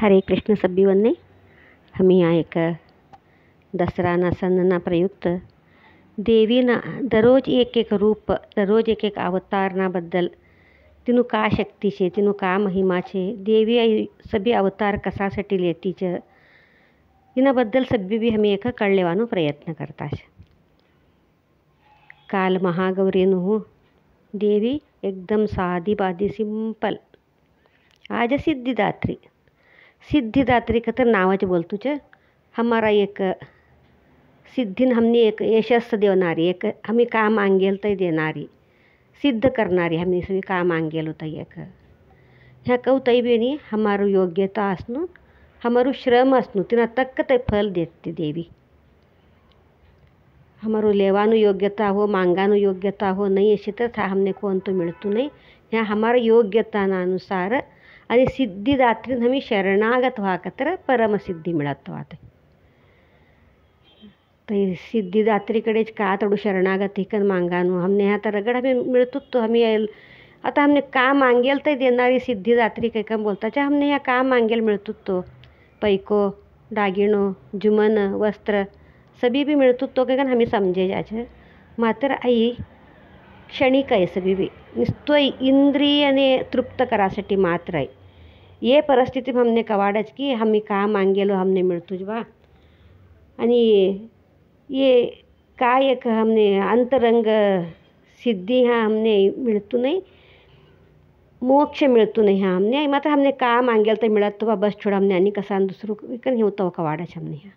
हरे कृष्ण सभी वंदे हम यहाँ एक दसराना संजना प्रयुक्त દેવીના દરરોજ એક એક રૂપ દરરોજ એક એક અવતારના બદલ તેનું का શક્તિ છે તેનું का મહિમા છે દેવી સભી અવતાર કશાसाठी લેતી છે એના બદલ સભ્ય બી અમે એક કળ લેવાનો પ્રયત્ન કરતા છે કાલ મહાગૌરીનું હું દેવી એકદમ સાદી બાદી સિમ્પલ આજ સિદ્ધિદાત્રી सिद्धिदात्री तर नावाचे बोलतू च हमारा एक सिद्धीन हमने एक यशस्व देवणारी एक हमी काम मांगेल तर देणारी सिद्ध करणारी आम्ही सगळी काम मागेल होतं एक ह्या कौताई बेनी हमारो योग्यता असणू हमारो श्रम असणू तिना तक्क फल देते देवी हमारो लेवानु योग्यता हो मांगानु योग्यता हो नाही अशी तर हमने कोणतं मिळतो नाही ह्या हमारा योग्यतानुसार सिद्धिदात्री ಸಿದ್ಧಿದಾತ್ರಿ शरणागत ಶರಣಾಗತವಾಗತ್ತರ ಪರಮ ಸಿದ್ಧಿ ಮಿಳತ್ವಾತ तो ये सिद्धिदात्रीकडेच का थोडं शरणागती कर मांगानू हमने ह्या तर रगड हमें मिळतोच तो हमें आए आता हमने का मांगेल तो देना सिद्धिदात्री कहीं काय का बोलताच्या हमने हाँ का मांगेल मिळतोच तो पैको डागिणो जुमन वस्त्र सभी भी मिळतोच तो कहीं आम्ही समझे जाचे मात्र आई क्षणिक है सभी बी नुसतं इंद्रियने तृप्त करासाठी मात्र आहे ये परिस्थिति में हमने మమ్మల్ని कि హమ్మి का मांगेलो हमने मृत्युज बा ये का एक हमने अंतरंग सिद्धि हाँ हमने मिलत नहीं मोक्ष मिलत नहीं हाँ हमने मात्र हमने का मांगेल तो मिळत तो बा बस छोड हमने आनी कसान दुसरू विकन हे होतो कवाडच हमने हाँ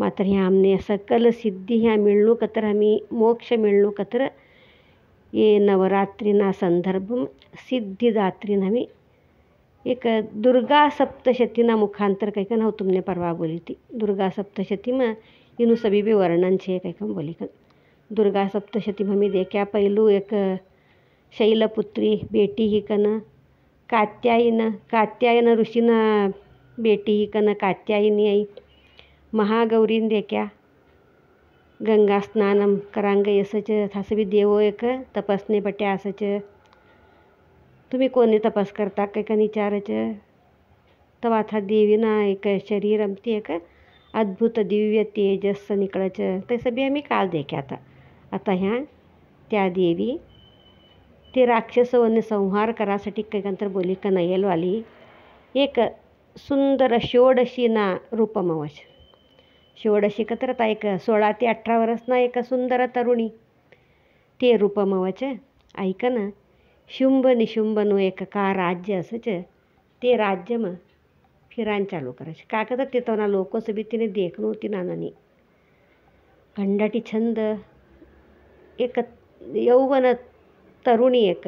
मात्र हाँ हमने सकल सिद्धी ह्या मिळणू कतर आम्ही मोक्ष मिळणू कतर ये नवरात्रीना संदर्भ सिद्धिदात्रीन हमें एक दुर्गा સપ્તશતીના મુખાંતર કંઈક ન તુમને પરવા બોલી હતી દુર્ગા સપ્તશતીમાં એનું સબીબે વર્ણન છે કંઈક બોલી દુર્ગા સપ્તશતીમાં મેં દેખ્યા પહેલું એક શૈલપુત્રી બેટી હિકન કાત્યાયન કાત્યાયન ઋષિના બેટી હિકન કાત્યાયની આવી મહાગૌરીને દેખ્યા ગંગા સ્નાનમ કરાંગ એસ જ થાસવી દેવો એક તપસને પટ્યા આસ જ तुम्ही कोणी तपास करता काय का विचारायचे तवाथा देवी ना एक शरीर आमती एक अद्भुत दिव्य तेजस निकळायचं ते सगळे आम्ही काल देखे आता आता ह्या त्या देवी ते वन्य संहार करासाठी कैकंतर बोली का आली एक सुंदर षोडशी ना रूपमवश षोडशी तर आता एक सोळा ते अठरा ना एक सुंदर तरुणी ते रूपमवच ऐक ना શુંભ નિશુંભનું એક કા રાજ્ય असं च ते राज्य मग फिरायला चालू करायचे कागदात तेतवना लोकसभेतीने देखणं होती नानानी भंडाटी छंद एक यौवन तरुणी एक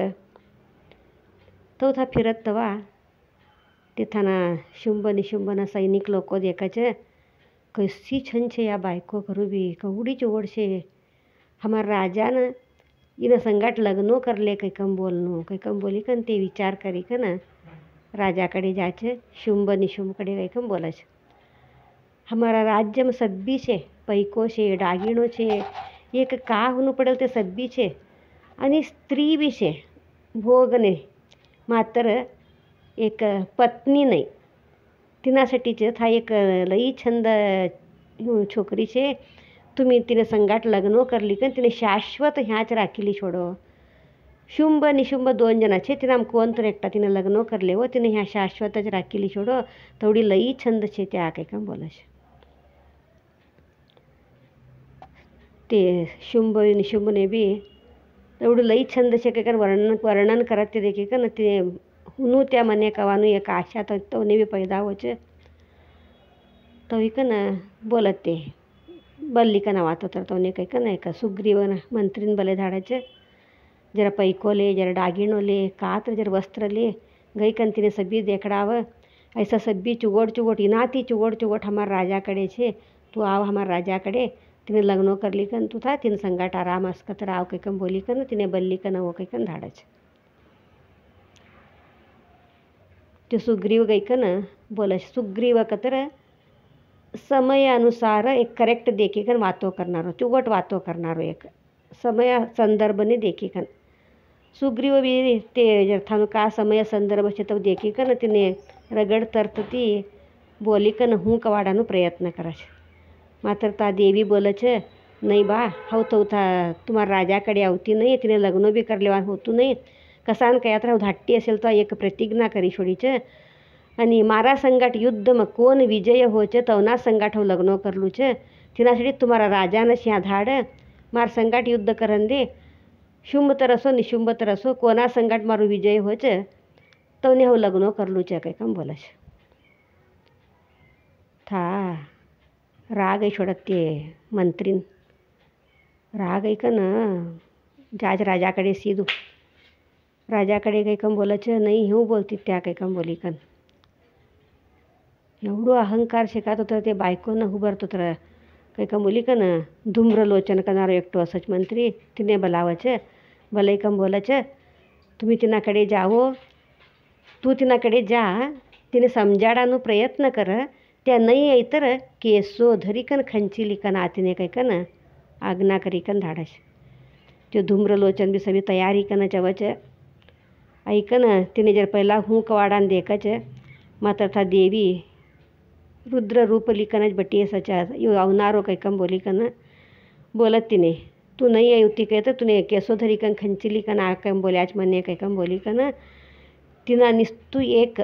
તથા ફિરત તવા તેથાના શુંભ નિશુંભના સૈનિક લોકો દેખા છે કશી છન છે આ બાયકો કરવી કવડી ચોડ છે અમારા રાજાને ಇದರ ಸಂಗಟ ಲಗ್ನೂ करले ಕೈ ಕಂಬೋಲ್ನು ಕೈ ಕಂಬೋಲಿಕಂತೆ ವಿಚಾರ ಕರಿಕನ राजा कड़े जाचे शुंभ निशुंभ कड़े गई कम बोला छे हमारा राज्य में सब्बी छे પૈકો છે ડાગીણો છે એક કાહનું પડેલ તે સબ્બી છે અને સ્ત્રી બી છે ભોગને માત્ર એક પત્ની નહીં તેના સટી છે થાય એક લઈ છંદ છોકરી છે तुम्ही तिने संघाट लग्न करली कन तिने शाश्वत ह्याच राखिली छोडो शुंभ निशुंभ दोन जणाचे तिने आमकां अंतर एकटा तिने लग्न करले व तिने ह्या शाश्वतच राखिली छोडो थोडी लई छंद छे त्या आकेकां बोलश ते शुंभ निशुंभ ने बी एवढं लई छंद छे काय वर्णन वर्णन करत ते देखील का ना ते हुनू त्या मने कवानू एक आशा तो ने बी पैदा होचे तो का ना बोलत ते બલ્લિકાના વાતોતર તવને કૈક કૈક સુગ્રીવાના મંત્રીને બલે દાડાચે જરા પૈકોલે જરા ડાગીણોલે કાત્ર જર વસ્ત્રલે ગય કંતિને સબી દેકડાવ એસા સબ્બી ચુગડ ચુગોટી નાતી ચુગડ ચુગોઠા મારા રાજા કડે છે તું આવ મારા રાજા કડે તને લગનો કરલી કન તું થા તિન સંગાટાર આમસ્કતર આવ કે કમ બોલી કર તને બલ્લિકાના ઓકે કન દાડાચે તો સુગ્રીવ ગય કન બોલા સુગ્રીવ કતરે સમયાનુસાર એક કરેક્ट देखीक વાતો કરનારો ચુવટ વાતો કરનારો એક સમય સંદર્ભને देखीक સુગ્રીવવીએ તે જથાનું કા સમય સંદર્ભ છે તો देखीक ને તેને રગડ તરતથી બોલીકને હું કવાડાનો પ્રયત્ન કરે છે માત્ર તા દેવી બોલે છે નહીં બા હવ તો થા તમારા રાજા કડે આવતી નહીં તેને લગ્ન બી કરી લેવાનું હોતું નહીં કસાન કયા તરફ ધાટી હશે તો એક પ્રતિજ્ઞા કરી છોડી છે અને મારા સંગાટ યુદ્ધમાં કોણ વિજય હોય છે તવના સંગાઠો લગ્ન કરલું છે તેના સુધી તમારા રાજાને શ્યાં ધાડે માર સંગાટ યુદ્ધ કરન દે શુંભ તરસો નિશુંભ તરસો કોના સંગાટ મારું વિજય હોય છે તવને હું લગ્ન કરલું છે કંઈ કેમ બોલે છે થા રાગ છોડતે મંત્રીન રાગ ऐकन जाज राजाकडे सीधू राजाकडे काही कम बोलायचं नाही हो बोलती त्या काही कम बोली कन ಎವಡೋ ಅಹಂಕಾರ ಸಿಕ್ಕಾತತ್ರ ते बायकोनं हुबरतोत्र કંઈક મૂલિકન ધૂમ્રલોચન કરનારો એકટો સચમંત્રી તિને બોલાવે છે ભલાઈકમ બોલે છે તમે તિનાકડે જાઓ તું તિનાકડે જા તેને સમજાડવાનો પ્રયત્ન કર ત્યાં નહીં આઈતર કેસો ધરીકન ખંચીલીકન આતીને કંઈકન આજ્ઞા કરીકન ધાડે છે તે ધૂમ્રલોચન બી સભી તૈયારી કન જવે છે આઈકન તેને જરા પહેલાં હું કવાડાને દેખે છે માત્ર થા દેવી रुद्र ರುದ್ರ ರೂಪಲಿಕನ ಬಟ್ಟಿಯ ಸಚಾರ ಇವು ಅವನಾರೋ ಕೈಕಂಬೋಲಿಕನ ಬೋಲತ್ತಿನಿ तू नहीं आई होती कहते तुने केसोधरी कन खंचिली कन आकम बोले आज मन कम बोली कन तिना एक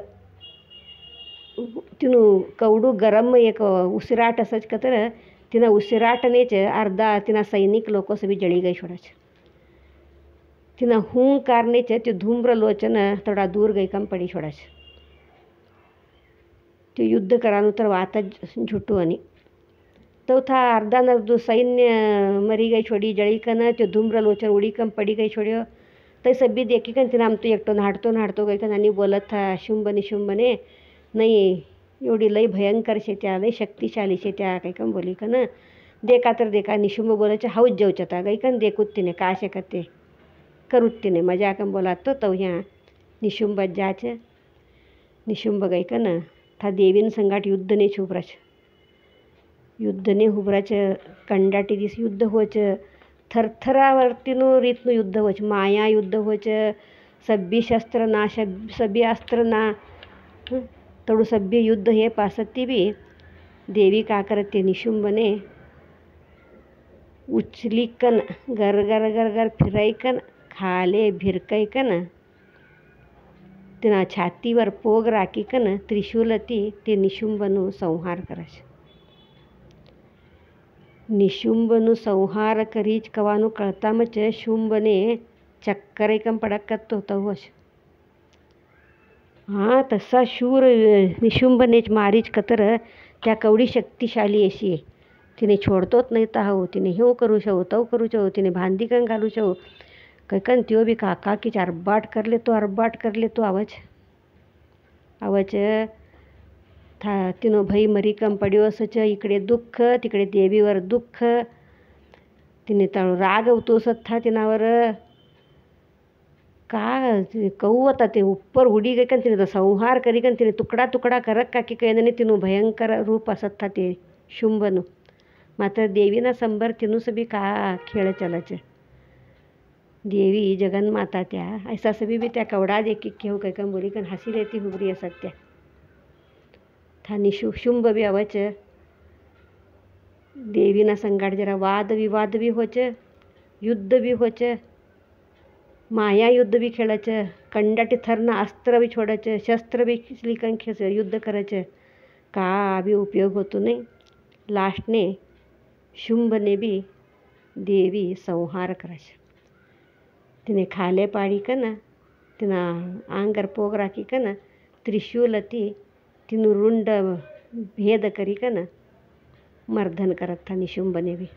तिनु कवडू गरम एक उसिराट असच कतर तिना च अर्धा तिना सैनिक लोक सभी जड़ी गई छोड़च तिना हूँ कारनेच त्यो धूम्र लोचन थोड़ा दूर गई कम पड़ी छोड़च त्यो युद्ध करानंतर वाहतात झुटूअनी चौथा अर्धानर्धु सैन्य मरी गई छोड़ी जड़ीकन त्यो लोचन उड़ीकन पड़ी गई छोड़ियो तई सभी देखी कन तिनं तो एकटो न्हाडतो न्हाडतो गई कन आणि बोलत था शुंभ शुंभने शुंभने नहीं एवड़ी लई भयंकर शे त्या लई शक्तिशाली शे त्या काही कन बोली कन देखा तर देखा निशुंभ बोलायचे हाऊच जेवचता गई कन देखूत तिने का शे कते करूत तिने मजा कन बोलात तो तव ह्या निशुंभ जाच निशुंभ गई कन ઠા દેવીનું સંગાટ યુદ્ધને છે ઉપરચ યુદ્ધને ઉભરાચ કંડાટી દિસ યુદ્ધ હોય છે થરથરાવર્તીનું રીતનું યુદ્ધ હોય છે માયા યુદ્ધ હોય છે સભ્ય શસ્ત્ર ના સભ્ય અસ્ત્ર ના થોડું સભ્ય યુદ્ધ હે પાસતી બી દેવી का करते निशुम बने उछली कन गर गर गर गर फिरई कन खाले भिरकई कन તેના છાતી પર પોગ રાખી કને ત્રિશુલ હતી તે નિશુંભનો સંહાર કરે છે નિશુંભનો સંહાર કરી જ કવાનું કળતામાં જ શુંભને ચક્કરે કમ પડક કરતો હશે હા તસા શૂર નિશુંભને જ મારી જ કતર ત્યાં કવડી શક્તિશાળી હશે તેને છોડતો જ નહીં તા હું તેને હું કરું છું તવ કરું છું તેને ભાંધી કંઈ ઘાલું છું कहिकन त्यो भी काका किच अरबाट कर ले तो अरबाट कर ले तो आवाज आवच था तिनो भई मरिकम पडियो सच इकडे दुःख तिकडे देवीवर दुःख तिने ताळू राग उतोसत था तिनावर का कहू होता ते उपर उडी गई कन तिने संहार करी कन तिने तुकडा तुकडा करत का की काही तिनो भयंकर रूप असत था ते शुंभनु मात्र देवीना संभर तिनूस का खेळ चलाचे देवी जगन माता त्या ऐसा सभी भी त्या कवड़ा देख केहू कम बोली कन हंसी रहती हुबरी असत्या था निशु शुंभ भी अवच देवी ना संगाट जरा वाद विवाद भी होच युद्ध भी होच माया युद्ध भी खेलच कंडट थरना अस्त्र भी छोड़च शस्त्र भी लिकन खेच युद्ध करच का भी उपयोग होतो नहीं लास्ट ने शुंभ ने भी देवी संहार करच ತಿನಿ ಪಾಡಿಕನ ತಿನ ಆಂಗರ್ ಪೋಗ್ರಾಕಿಕನ ತ್ರಿಶೂಲತಿ ತಿನು ರುಂಡ ಭೇದ ಕರಿಕನ મર્દન કરતાની શુંભને બી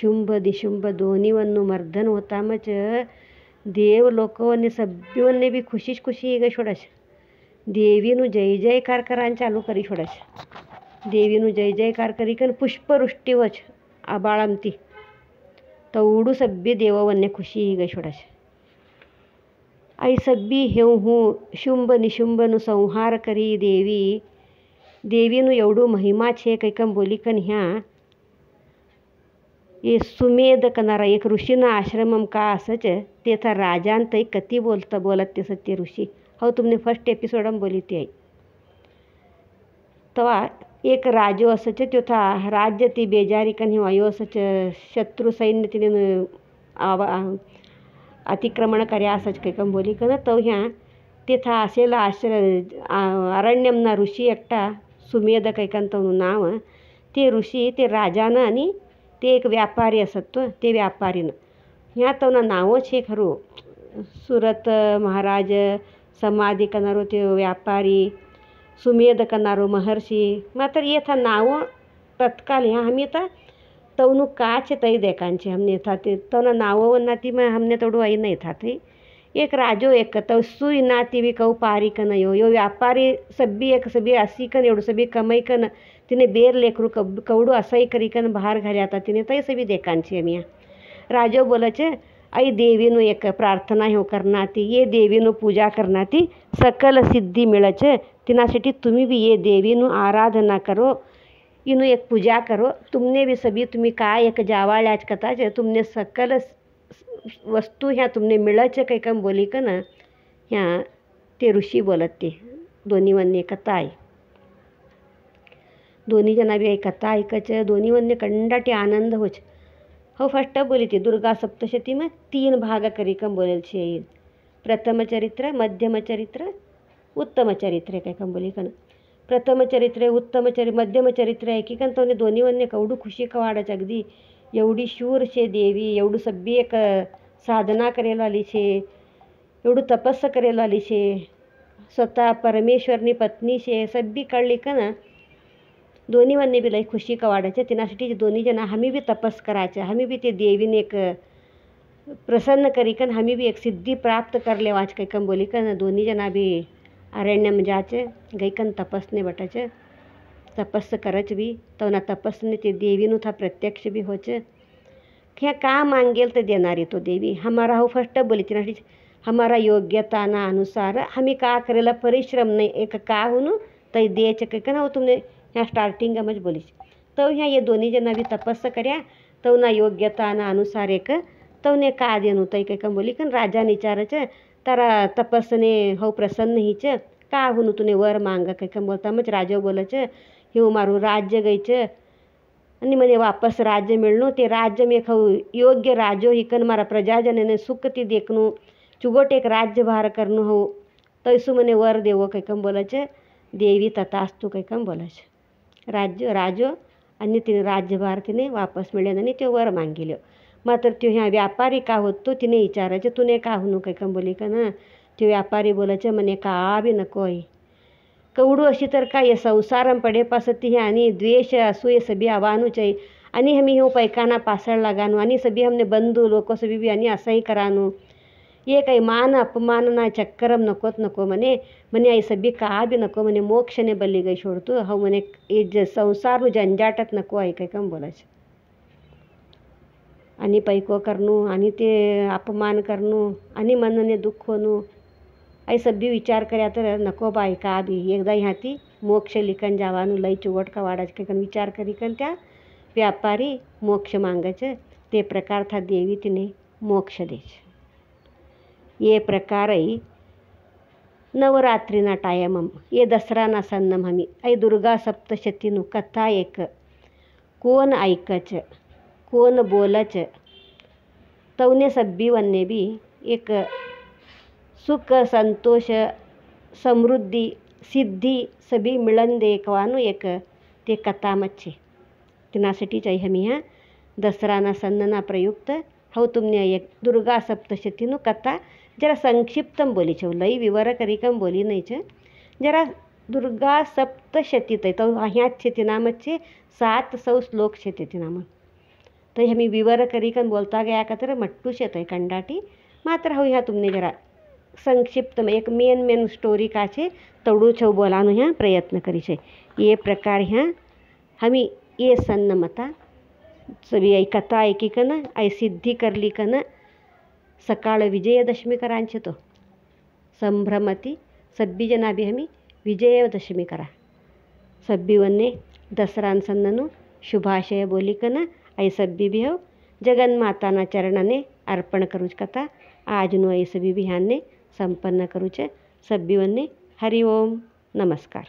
શુંભ દિશુંભ દોનીવનનું મર્દન હોતામાં જ દેવ લોકો અને સભ્યોને બી ખુશી જ ખુશી એ છોડે છે દેવીનું જય જયકાર કરવાનું ચાલુ કરી છોડે છે દેવીનું જય જયકાર કરી કરીને પુષ્પવૃષ્ટિ વચ આ બાળમતી खुशी ತೌಡು ಸಬ್ಬಿ ದೇವವನ್ನೇ ಖುಷಿಗೆ ಶೊಡಶ ಐ ಸಬ್ಬಿ ಹೆಂಹು ಶುಂಭ ನಿಶುಂಭನು ಸಂಹಾರಕರಿ ದೇವಿ ದೇವಿನು ಎವಡು ಮಹಿಮಾ ಛೇ ಕೈಕಂ ಬೋಲಿಕನ್ ಹ್ಯಾ ये सुमेध कनारा एक ऋषीनं आश्रम का असच तेथा राजान तई कति बोलता बोलत ते सत्य ऋषि हाउ तुमने फर्स्ट एपिसोड में बोली थी आई तवा एक राजो असच त्यो था राज्य ती बेजारी कन्ही वयो असच शत्रु सैन्य तिने अतिक्रमण करे असच कैकम बोली कन ह्या ते था असेला आश्रय ना ऋषी एकटा सुमेध कैकन तो नाव ते ऋषी ते राजानं आणि ते एक व्यापारी असत ते व्यापारीनं ह्या ना नाव छे खरू सुरत महाराज समाधी करणारो ते व्यापारी सुमेध करणारो महर्षि मात्र ये था नाव तत्काल यहाँ हमें ये था तवनु काच तई देखांचे हमने था ते तना नावो नाती में हमने तोड़ू आई नहीं था थी एक राजो एक तव सुई नाती भी कऊ पारी कन यो यो व्यापारी सभी एक सभी असी कन एवढं सभी कमई कन तिने बेर लेकरू कवडू असई करी कन बाहर घर आता तिने तई सभी देखांची आम्ही राजो बोलाचे ऐ ದೇವಿನೂ ಏಕ ಪ್ರಾರ್ಥನಾ करना थी ये देवीनू पूजा करना थी सकल सिद्धि मिले छे तिनासाठी तुम्ही भी ये देवीनू आराधना करो इनू एक पूजा करो तुमने भी सभी तुम्हें का एक जावाळ्याच कथा चे तुमने सकल वस्तु हाँ तुमने मिळत छे काही कम बोली का ना ह्या ते ऋषि बोलते ते दोन्ही वन्य कथा आहे दोन्ही जना बी कथा ऐकायचं दोन्ही वन्य कंडाटी आनंद होच हो फस्ट बोली थी दुर्गा सप्तशती में तीन भाग करी बोलेल छे प्रथम चरित्र मध्यम चरित्र उत्तम चरित्र काय कंबोली कन प्रथम चरित्र उत्तम चरि मध्यम चरित्र एकेकन तवने तो दोन्हीवन्य कवडू खुशी कवाड़ा अगदी एवड़ी शूर से देवी एवढं सभ्य क साधना करेल आली छे एवढं तपस्या करेल आली छे स्वतः ने पत्नी से सभ्य कड़ी का ना दोन्ही म्हणणे लई खुशी कवाडायचे तिनासाठी दोन्ही जना हमी बी तपस करायचे हमी भी ते देवीन एक प्रसन्न करीकन हमी बी एक सिद्धी प्राप्त करले वाच कैकन कन दोन्ही जना बी अरण्य में गई कन तपसने बटाचे तपस करच बी तो तपसने ते देवीनु था प्रत्यक्ष बी होचे क्या का मांगेल ते देणारी तो देवी हमारा हो फर्स्ट बोली तिनासाठी हमारा योग्यताना अनुसार हमी का करेला परिश्रम नाही एक का होणू तई द्यायचं कैकन हो तुमने ત્યાં સ્ટાર્ટિંગ એમ જ બોલી છે તવ ह्या ये दोन्ही जना बी तपस्या કર્યા તવના યોગ્યતાના અનુસાર એક તવને કાર્યનું તઈ કંઈક બોલી કે રાજા વિચારે છે તારા તપસ્યાને હવ પ્રસન્ન હી છે કા હું તુને વર માંગ કંઈક બોલતા એમ જ રાજા બોલે છે કે હું મારું રાજ્ય ગઈ છે અને મને વાપસ રાજ્ય મેળનું તે રાજ્ય મેં ખવું યોગ્ય રાજો હિકન મારા પ્રજાજન એને સુખથી દેખનું ચુગોટ એક રાજ્ય ભાર કરનું હોવું તો શું મને વર દેવો કંઈક બોલે છે દેવી તથાસ્તુ કંઈક બોલે છે राज्य राजो अन्य तिणें राज्यभार तिने वापस मिले त्यो वर मागिल्यो मात्र त्यो ह्या व्यापारी का हो तो तिणें इचाराचें तूने का हुनू कम बोली का ना त्यो व्यापारी बोलाचे मने का भी नको है कवड़ू अशी तर का ये संवसार पड़े पास ती आनी द्वेष असूय सभी आवानू चाहिए आनी हमें ह्यो पैकाना पासड़ लगानू आनी सभी हमने बंधु लोग सभी भी आनी ऐसा ही करानू ಏಕೈ ಮಾನ ಅಪಮಾನನ ಚಕ್ಕರಂ ನಕೋತ್ ನಕೋ ಮನೆ ಮನೆ ಐ ಸಬ್ಬಿ ಕಾಬಿ ನಕೋ ಮನೆ ಮೋಕ್ಷನೆ ಬಲ್ಲಿಗೈ ಶೋಡ್ತು ಹವು ಮನೆ ಈ ಜ સંસારનું જંજાટત नको ऐकायकम બોલાય આની પૈકો કરનું આની તે અપમાન કરનું આની મનને દુઃખોનું આ સભ્ય વિચાર કર્યા તો નકો બાઈ કા બી એકદા અહીંયાથી મોક્ષ લીકન જવાનું લઈ ચુવટકા વાળા જ કંઈક વિચાર કરી કન ત્યાં વ્યાપારી મોક્ષ માંગે છે તે પ્રકાર થા દેવી તેને મોક્ષ દે છે એ પ્રકારય નવરાત્રિના ટાયમમ એ દસરાના સન્નમહમી એ દુર્ગા સપ્તશતીનું કથાયક કોન આયકચ કોન બોલચ તવને સભ્યવને બી એક સુખ સંતોષ સમૃદ્ધિ સિદ્ધિ સભી મિળન દેખવાનું એક તે કથામાં જ છે તેના સેટી જ હમી દસરાના સન્નના પ્રયુક્ત तुमने एक दुर्गा सप्तशती హౌతుమ్న్యాయ దుర్గా సప్తశతిను కథ జర సంక్షిప్తం బోలిచవు बोली नहीं బోలినైచ जरा दुर्गा सप्तशती तो अहियाँ ह्या छेतीनाम छे सात सौ श्लोक छे तेतीनाम तो हमें विवर करीकन बोलता गया कतर मट्टू से तो कंडाटी मात्र हो ह्या तुमने जरा संक्षिप्त में एक मेन मेन स्टोरी का छे तवड़ू छव बोलानो यहाँ प्रयत्न करी छे ये प्रकार यहाँ हमें ये सन्नमता ಸವಿ ಐ ಕಥಾ ಐಕಿಕನ ಐ ಸಿದ್ಧಿ ಕರ್ಲಿಕನ ಸಕಾಳ ವಿಜಯದಶಮಿಕರ ಅಂಚತು ಸಂಭ್ರಮತಿ ಸಬ್ಬಿ ಜನಾಭಿಹಮಿ ವಿಜಯದಶಮಿಕರ ಸಬ್ಬಿವನ್ನೇ દસરાન સંદનું શુભાશય બોલી કને અહીં સભ્ય બી હોવ જગન માતાના ચરણને અર્પણ કરું છું કથા આજનું અહીં સભ્ય બિહાનને સંપન્ન કરું છે સભ્યોને હરિઓમ નમસ્કાર